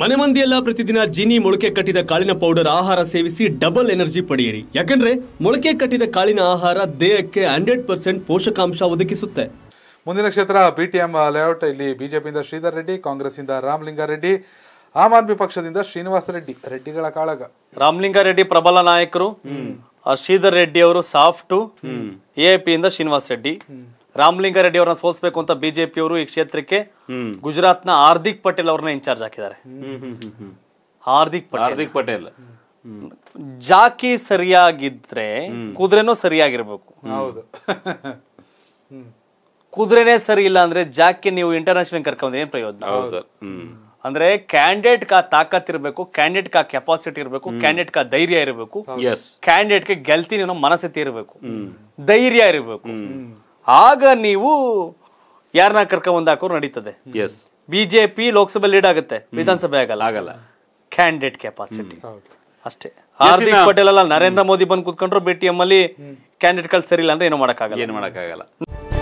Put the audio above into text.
ಮನೆ ಮಂದಿಯೆಲ್ಲ ಪ್ರತಿದಿನ ಜೀನಿ ಮೊಳಕೆ ಕಟ್ಟಿದ ಕಾಳಿನ ಪೌಡರ್ ಆಹಾರ ಸೇವಿಸಿ ಡಬಲ್ ಎನರ್ಜಿ ಪಡೆಯಿರಿ ಯಾಕಂದ್ರೆ ಮೊಳಕೆ ಕಟ್ಟಿದ ಕಾಳಿನ ಆಹಾರ ದೇಹಕ್ಕೆ ಹಂಡ್ರೆಡ್ ಪರ್ಸೆಂಟ್ ಪೋಷಕಾಂಶ ಒದಗಿಸುತ್ತೆ ಮುಂದಿನ ಕ್ಷೇತ್ರ ಬಿಟಿಎಂ ಲೇಔಟ್ ಇಲ್ಲಿ ಬಿಜೆಪಿಯಿಂದ ಶ್ರೀಧರ್ ರೆಡ್ಡಿ ಕಾಂಗ್ರೆಸ್ನಿಂದ ರೆಡ್ಡಿ ಆಮ್ ಆದ್ಮಿ ಪಕ್ಷದಿಂದ ಶ್ರೀನಿವಾಸ ರೆಡ್ಡಿ ರೆಡ್ಡಿಗಳ ಕಾಳಗ ರೆಡ್ಡಿ ಪ್ರಬಲ ನಾಯಕರು ಶ್ರೀಧರ್ ರೆಡ್ಡಿ ಅವರು ಸಾಫ್ಟು ಎ ಇಂದ ಶ್ರೀನಿವಾಸ ರೆಡ್ಡಿ ರೆಡ್ಡಿ ಅವರನ್ನ ಸೋಲ್ಸ್ಬೇಕು ಅಂತ ಬಿಜೆಪಿ ಅವರು ಈ ಕ್ಷೇತ್ರಕ್ಕೆ ಗುಜರಾತ್ ನ ಹಾರ್ದಿಕ್ ಪಟೇಲ್ ಅವ್ರನ್ನ ಇನ್ಚಾರ್ಜ್ ಹಾಕಿದ್ದಾರೆ ಹಾರ್ದಿಕ್ ಹಾರ್ದಿಕ್ ಪಟೇಲ್ ಜಾಕಿ ಸರಿಯಾಗಿದ್ರೆ ಕುದುರೆನೂ ಸರಿಯಾಗಿರ್ಬೇಕು ಹೌದು ಕುದುರೆನೇ ಸರಿ ಇಲ್ಲ ಅಂದ್ರೆ ಜಾಕಿ ನೀವು ಇಂಟರ್ನ್ಯಾಷನಲ್ ಕರ್ಕೊಂಡ್ ಏನ್ ಪ್ರಯೋಜನ ಅಂದ್ರೆ ಕ್ಯಾಂಡಿಡೇಟ್ ಕಾ ತಾಕತ್ ಇರಬೇಕು ಕ್ಯಾಂಡಿಡೇಟ್ ಕಾ ಕೆಪಾಸಿಟಿ ಇರಬೇಕು ಕ್ಯಾಂಡಿಡೇಟ್ ಕಾ ಧೈರ್ಯ ಇರಬೇಕು ಕ್ಯಾಂಡಿಡೇಟ್ ಗೆ ಗೆಲ್ತೀನಿ ಅನ್ನೋ ಮನಸ್ಥಿತಿ ಇರಬೇಕು ಧೈರ್ಯ ಇರಬೇಕು ಆಗ ನೀವು ಯಾರನ್ನ ಕರ್ಕ ಹಾಕೋರು ನಡೀತದೆ ಬಿಜೆಪಿ ಲೋಕಸಭೆ ಲೀಡ್ ಆಗುತ್ತೆ ವಿಧಾನಸಭೆ ಆಗಲ್ಲ ಆಗಲ್ಲ ಕ್ಯಾಂಡಿಡೇಟ್ ಕೆಪಾಸಿಟಿ ಅಷ್ಟೇ ಹಾರ್ದಿಕ್ ಪಟೇಲ್ ಅಲ್ಲ ನರೇಂದ್ರ ಮೋದಿ ಬಂದು ಕುತ್ಕೊಂಡ್ರು ಬಿಟಿಎಂ ಅಲ್ಲಿ ಕ್ಯಾಂಡಿಡೇಟ್ ಗಳು ಸರಿ ಅಂದ್ರೆ ಏನು ಮಾಡಕ್ಕಾಗಲ್ಲ ಏನು ಮಾಡಕ್ಕಾಗಲ್ಲ